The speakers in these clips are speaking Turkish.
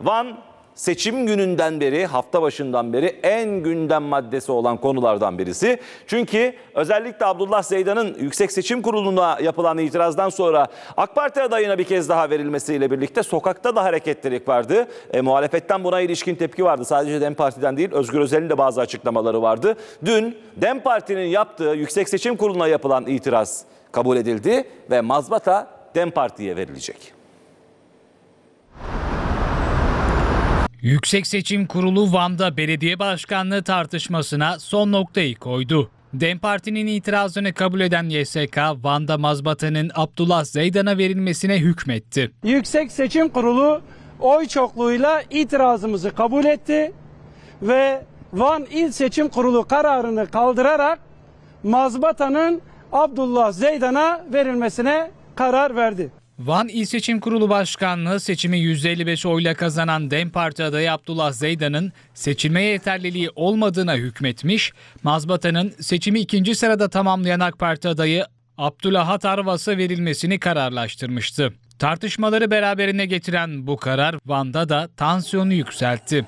Van seçim gününden beri, hafta başından beri en gündem maddesi olan konulardan birisi. Çünkü özellikle Abdullah Zeydan'ın Yüksek Seçim Kurulu'na yapılan itirazdan sonra AK Parti adayına bir kez daha verilmesiyle birlikte sokakta da hareketlilik vardı. E, muhalefetten buna ilişkin tepki vardı. Sadece DEM Parti'den değil, Özgür Özel'in de bazı açıklamaları vardı. Dün DEM Parti'nin yaptığı Yüksek Seçim Kurulu'na yapılan itiraz kabul edildi ve mazbata DEM Parti'ye verilecek. Yüksek Seçim Kurulu Van'da belediye başkanlığı tartışmasına son noktayı koydu. DEM Parti'nin itirazını kabul eden YSK, Van'da mazbatanın Abdullah Zeydan'a verilmesine hükmetti. Yüksek Seçim Kurulu oy çokluğuyla itirazımızı kabul etti ve Van İl Seçim Kurulu kararını kaldırarak mazbatanın Abdullah Zeydan'a verilmesine karar verdi. Van İl Seçim Kurulu Başkanlığı seçimi %55 oyla kazanan DEM Parti adayı Abdullah Zeydan'ın seçilmeye yeterliliği olmadığına hükmetmiş, mazbatanın seçimi ikinci sırada tamamlayan AK Parti adayı Abdülhat Arvas'a verilmesini kararlaştırmıştı. Tartışmaları beraberine getiren bu karar Van'da da tansiyonu yükseltti.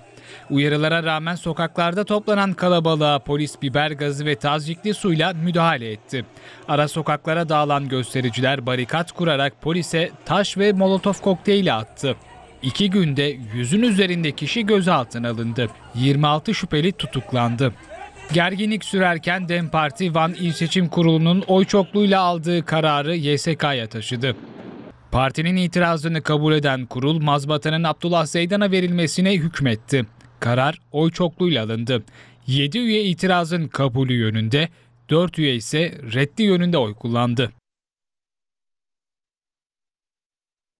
Uyarılara rağmen sokaklarda toplanan kalabalığa polis biber gazı ve tazcikli suyla müdahale etti. Ara sokaklara dağılan göstericiler barikat kurarak polise taş ve molotof kokteyli attı. İki günde yüzün üzerinde kişi gözaltına alındı. 26 şüpheli tutuklandı. Gerginlik sürerken DEM Parti Van İl Seçim Kurulu'nun oy çokluğuyla aldığı kararı YSK'ya taşıdı. Partinin itirazını kabul eden kurul mazbatanın Abdullah Zeydan'a verilmesine hükmetti. Karar oy çokluğuyla alındı. 7 üye itirazın kabulü yönünde, 4 üye ise reddi yönünde oy kullandı.